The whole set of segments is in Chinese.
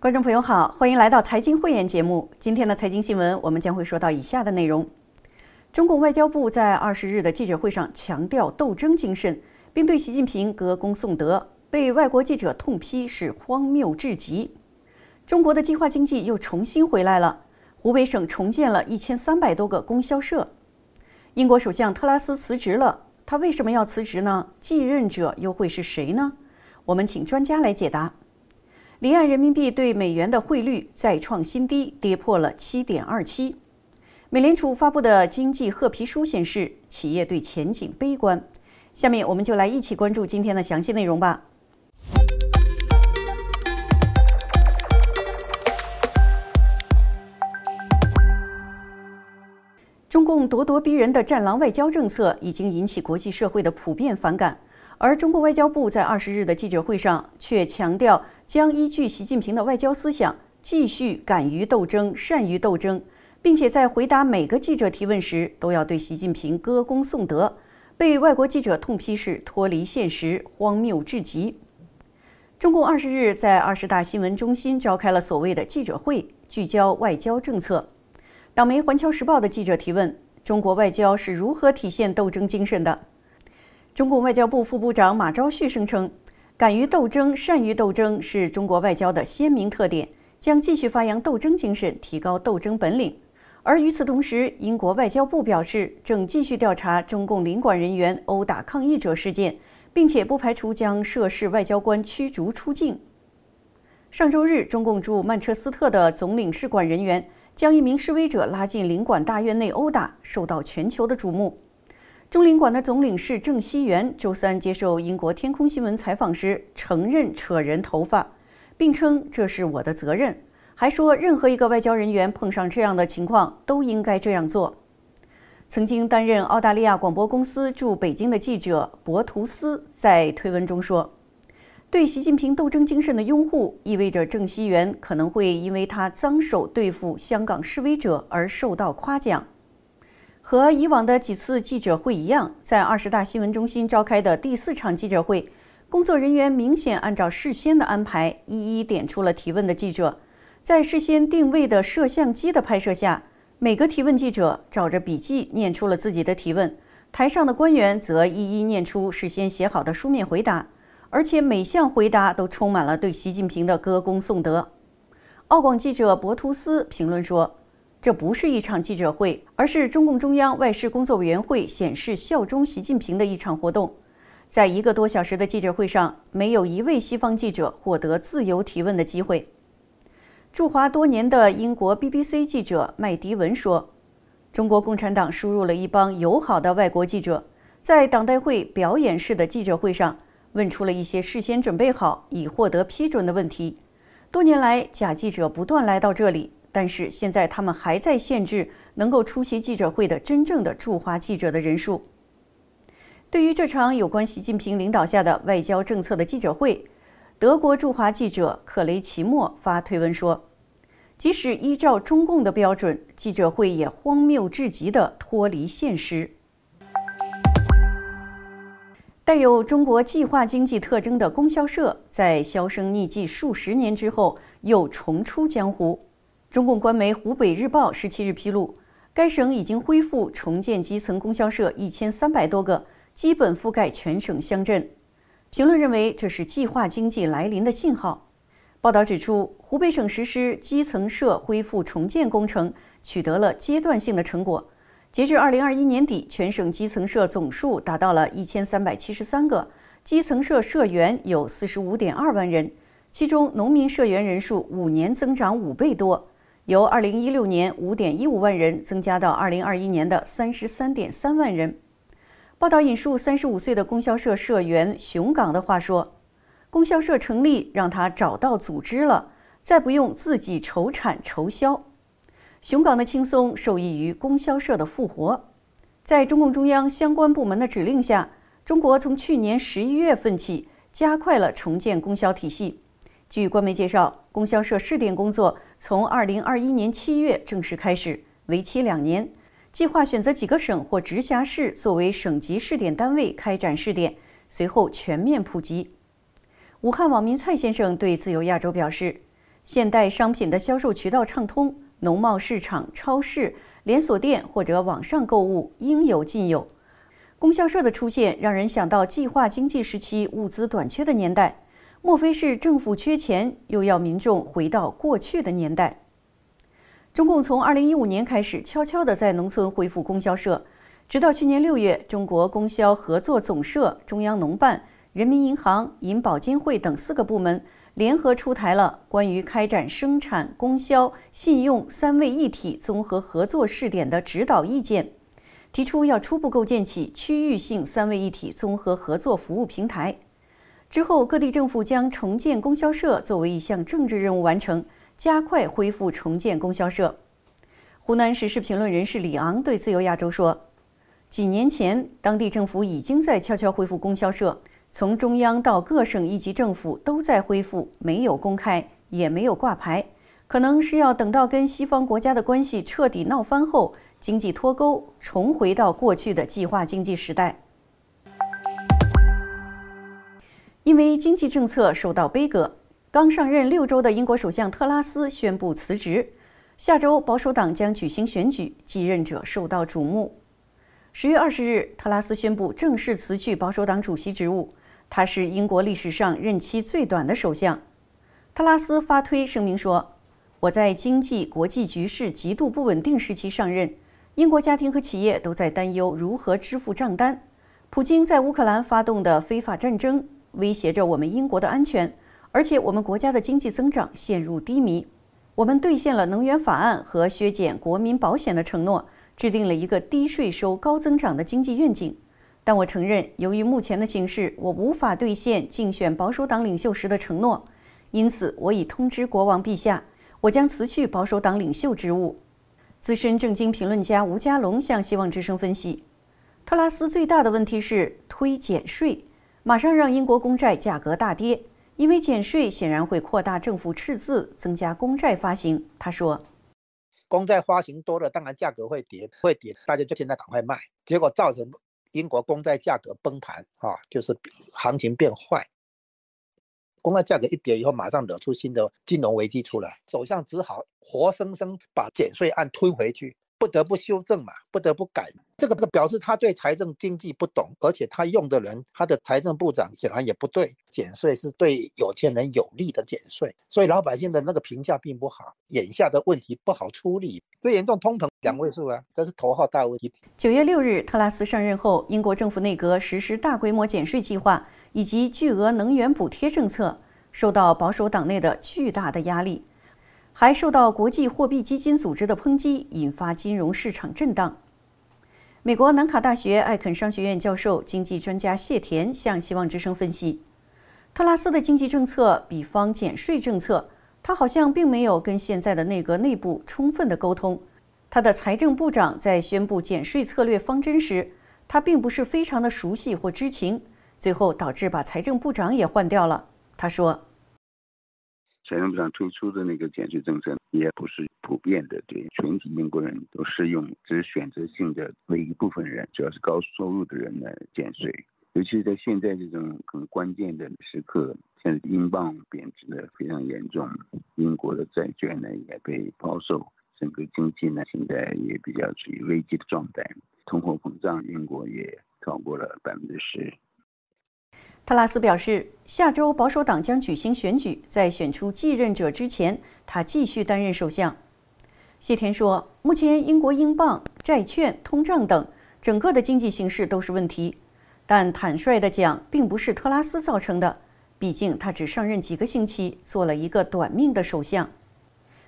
观众朋友好，欢迎来到《财经汇眼》节目。今天的财经新闻，我们将会说到以下的内容：中共外交部在二十日的记者会上强调斗争精神，并对习近平歌功颂德，被外国记者痛批是荒谬至极。中国的计划经济又重新回来了。湖北省重建了一千三百多个供销社。英国首相特拉斯辞职了，他为什么要辞职呢？继任者又会是谁呢？我们请专家来解答。离岸人民币对美元的汇率再创新低，跌破了七点二七。美联储发布的经济褐皮书显示，企业对前景悲观。下面，我们就来一起关注今天的详细内容吧。中共咄咄逼人的“战狼”外交政策已经引起国际社会的普遍反感。而中国外交部在二十日的记者会上却强调，将依据习近平的外交思想，继续敢于斗争、善于斗争，并且在回答每个记者提问时都要对习近平歌功颂德，被外国记者痛批是脱离现实、荒谬至极。中共二十日在二十大新闻中心召开了所谓的记者会，聚焦外交政策。党媒《环球时报》的记者提问：中国外交是如何体现斗争精神的？中共外交部副部长马朝旭声称：“敢于斗争、善于斗争是中国外交的鲜明特点，将继续发扬斗争精神，提高斗争本领。”而与此同时，英国外交部表示，正继续调查中共领馆人员殴打抗议者事件，并且不排除将涉事外交官驱逐出境。上周日，中共驻曼彻斯特的总领事馆人员将一名示威者拉进领馆大院内殴打，受到全球的瞩目。中领馆的总领事郑希元周三接受英国天空新闻采访时承认扯人头发，并称这是我的责任，还说任何一个外交人员碰上这样的情况都应该这样做。曾经担任澳大利亚广播公司驻北京的记者博图斯在推文中说：“对习近平斗争精神的拥护，意味着郑希元可能会因为他脏手对付香港示威者而受到夸奖。”和以往的几次记者会一样，在二十大新闻中心召开的第四场记者会，工作人员明显按照事先的安排一一点出了提问的记者，在事先定位的摄像机的拍摄下，每个提问记者找着笔记念出了自己的提问，台上的官员则一一念出事先写好的书面回答，而且每项回答都充满了对习近平的歌功颂德。澳广记者博图斯评论说。这不是一场记者会，而是中共中央外事工作委员会显示效忠习近平的一场活动。在一个多小时的记者会上，没有一位西方记者获得自由提问的机会。驻华多年的英国 BBC 记者麦迪文说：“中国共产党输入了一帮友好的外国记者，在党代会表演式的记者会上问出了一些事先准备好、已获得批准的问题。多年来，假记者不断来到这里。”但是现在他们还在限制能够出席记者会的真正的驻华记者的人数。对于这场有关习近平领导下的外交政策的记者会，德国驻华记者克雷奇莫发推文说：“即使依照中共的标准，记者会也荒谬至极的脱离现实。”带有中国计划经济特征的供销社在销声匿迹数十年之后又重出江湖。中共官媒《湖北日报》十七日披露，该省已经恢复重建基层供销社一千三百多个，基本覆盖全省乡镇。评论认为，这是计划经济来临的信号。报道指出，湖北省实施基层社恢复重建工程取得了阶段性的成果。截至二零二一年底，全省基层社总数达到了一千三百七十三个，基层社社员有四十五点二万人，其中农民社员人数五年增长五倍多。由2016年5.15万人增加到2021年的33.3万人。报道引述35岁的供销社社员熊岗的话说：“供销社成立，让他找到组织了，再不用自己愁产愁销。”熊岗的轻松受益于供销社的复活。在中共中央相关部门的指令下，中国从去年十一月份起加快了重建供销体系。据官媒介绍，供销社试点工作从二零二一年七月正式开始，为期两年，计划选择几个省或直辖市作为省级试点单位开展试点，随后全面普及。武汉网民蔡先生对自由亚洲表示：“现代商品的销售渠道畅通，农贸市场、超市、连锁店或者网上购物应有尽有。供销社的出现让人想到计划经济时期物资短缺的年代。”莫非是政府缺钱，又要民众回到过去的年代？中共从二零一五年开始悄悄地在农村恢复供销社，直到去年六月，中国供销合作总社、中央农办、人民银行、银保监会等四个部门联合出台了《关于开展生产供销信用三位一体综合合作试点的指导意见》，提出要初步构建起区域性三位一体综合合作服务平台。之后，各地政府将重建供销社作为一项政治任务完成，加快恢复重建供销社。湖南时事评论人士李昂对《自由亚洲》说：“几年前，当地政府已经在悄悄恢复供销社，从中央到各省一级政府都在恢复，没有公开，也没有挂牌，可能是要等到跟西方国家的关系彻底闹翻后，经济脱钩，重回到过去的计划经济时代。”因为经济政策受到悲歌，刚上任六周的英国首相特拉斯宣布辞职。下周保守党将举行选举，继任者受到瞩目。十月二十日，特拉斯宣布正式辞去保守党主席职务。他是英国历史上任期最短的首相。特拉斯发推声明说：“我在经济、国际局势极度不稳定时期上任，英国家庭和企业都在担忧如何支付账单。普京在乌克兰发动的非法战争。”威胁着我们英国的安全，而且我们国家的经济增长陷入低迷。我们兑现了能源法案和削减国民保险的承诺，制定了一个低税收、高增长的经济愿景。但我承认，由于目前的形势，我无法兑现竞选保守党领袖时的承诺，因此我已通知国王陛下，我将辞去保守党领袖职务。资深政经评论家吴家龙向希望之声分析，特拉斯最大的问题是推减税。马上让英国公债价格大跌，因为减税显然会扩大政府赤字，增加公债发行。他说，公债发行多了，当然价格会跌，会跌，大家就现在赶快卖，结果造成英国公债价格崩盘啊，就是行情变坏。公债价格一跌以后，马上惹出新的金融危机出来，首相只好活生生把减税案推回去。不得不修正嘛，不得不改，这个表示他对财政经济不懂，而且他用的人，他的财政部长显然也不对。减税是对有钱人有利的减税，所以老百姓的那个评价并不好。眼下的问题不好处理，最严重通膨两位数啊，这是头号大问题。九月六日，特拉斯上任后，英国政府内阁实施大规模减税计划以及巨额能源补贴政策，受到保守党内的巨大的压力。还受到国际货币基金组织的抨击，引发金融市场震荡。美国南卡大学艾肯商学院教授、经济专家谢田向《希望之声》分析，特拉斯的经济政策，比方减税政策，他好像并没有跟现在的内阁内部充分的沟通。他的财政部长在宣布减税策略方针时，他并不是非常的熟悉或知情，最后导致把财政部长也换掉了。他说。财政部上推出的那个减税政策也不是普遍的，对全体英国人都适用，只是选择性的为一部分人，主要是高收入的人来减税。尤其是在现在这种很关键的时刻，现在英镑贬值的非常严重，英国的债券呢也被抛售，整个经济呢现在也比较处于危机的状态，通货膨胀英国也超过了百分之十。特拉斯表示，下周保守党将举行选举，在选出继任者之前，他继续担任首相。谢天说，目前英国英镑、债券、通胀等整个的经济形势都是问题，但坦率地讲，并不是特拉斯造成的，毕竟他只上任几个星期，做了一个短命的首相。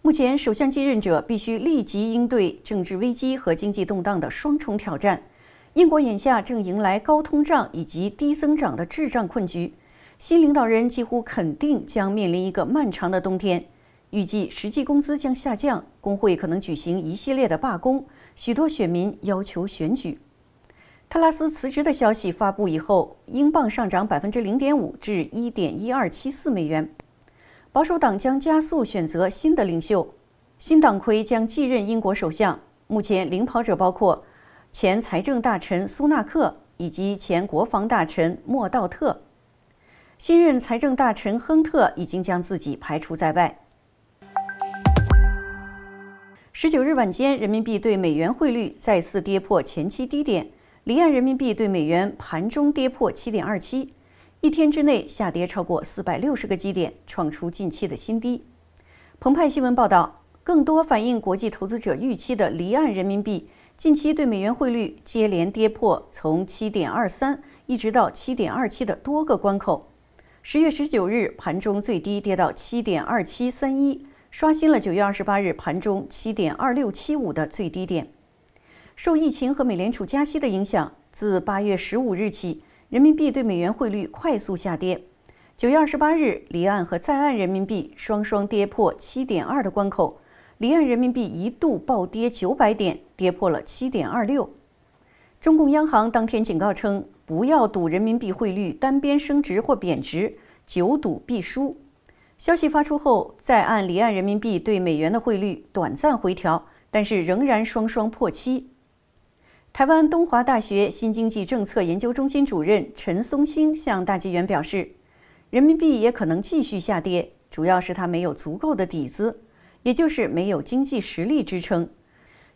目前，首相继任者必须立即应对政治危机和经济动荡的双重挑战。英国眼下正迎来高通胀以及低增长的滞胀困局，新领导人几乎肯定将面临一个漫长的冬天。预计实际工资将下降，工会可能举行一系列的罢工，许多选民要求选举。特拉斯辞职的消息发布以后，英镑上涨百分之零点五至一点一二七四美元。保守党将加速选择新的领袖，新党魁将继任英国首相。目前领跑者包括。前财政大臣苏纳克以及前国防大臣莫道特，新任财政大臣亨特已经将自己排除在外。十九日晚间，人民币对美元汇率再次跌破前期低点，离岸人民币对美元盘中跌破七点二七，一天之内下跌超过四百六十个基点，创出近期的新低。澎湃新闻报道，更多反映国际投资者预期的离岸人民币。近期对美元汇率接连跌破从七点二三一直到七点二七的多个关口。十月十九日盘中最低跌到七点二七三一，刷新了九月二十八日盘中七点二六七五的最低点。受疫情和美联储加息的影响，自八月十五日起，人民币对美元汇率快速下跌。九月二十八日，离岸和在岸人民币双双跌破七点二的关口，离岸人民币一度暴跌九百点。跌破了七点二六。中共央行当天警告称，不要赌人民币汇率单边升值或贬值，久赌必输。消息发出后，再岸离岸人民币对美元的汇率短暂回调，但是仍然双双破七。台湾东华大学新经济政策研究中心主任陈松兴向大纪元表示，人民币也可能继续下跌，主要是它没有足够的底子，也就是没有经济实力支撑。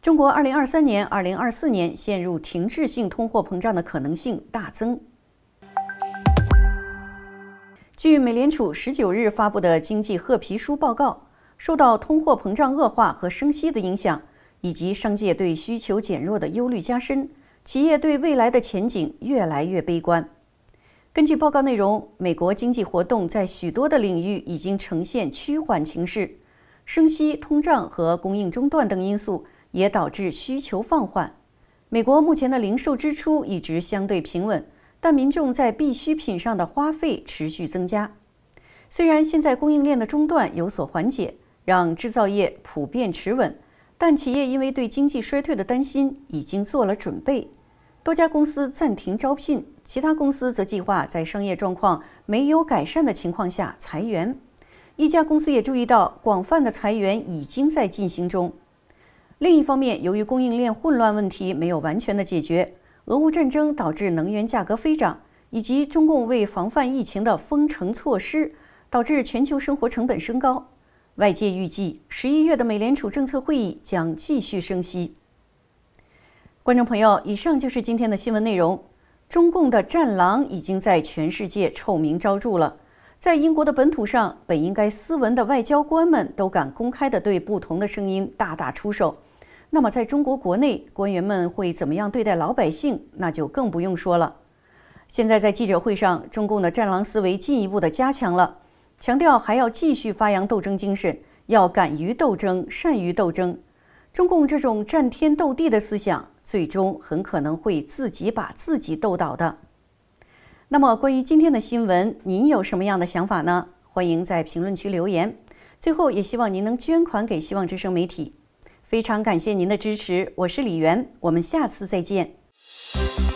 中国2023年、2024年陷入停滞性通货膨胀的可能性大增。据美联储19日发布的经济褐皮书报告，受到通货膨胀恶化和升息的影响，以及商界对需求减弱的忧虑加深，企业对未来的前景越来越悲观。根据报告内容，美国经济活动在许多的领域已经呈现趋缓情势，升息、通胀和供应中断等因素。也导致需求放缓。美国目前的零售支出一直相对平稳，但民众在必需品上的花费持续增加。虽然现在供应链的中断有所缓解，让制造业普遍持稳，但企业因为对经济衰退的担心，已经做了准备。多家公司暂停招聘，其他公司则计划在商业状况没有改善的情况下裁员。一家公司也注意到，广泛的裁员已经在进行中。另一方面，由于供应链混乱问题没有完全的解决，俄乌战争导致能源价格飞涨，以及中共为防范疫情的封城措施，导致全球生活成本升高。外界预计，十一月的美联储政策会议将继续升息。观众朋友，以上就是今天的新闻内容。中共的战狼已经在全世界臭名昭著了，在英国的本土上，本应该斯文的外交官们都敢公开的对不同的声音大打出手。那么，在中国国内，官员们会怎么样对待老百姓，那就更不用说了。现在在记者会上，中共的“战狼”思维进一步的加强了，强调还要继续发扬斗争精神，要敢于斗争，善于斗争。中共这种战天斗地的思想，最终很可能会自己把自己斗倒的。那么，关于今天的新闻，您有什么样的想法呢？欢迎在评论区留言。最后，也希望您能捐款给希望之声媒体。非常感谢您的支持，我是李媛，我们下次再见。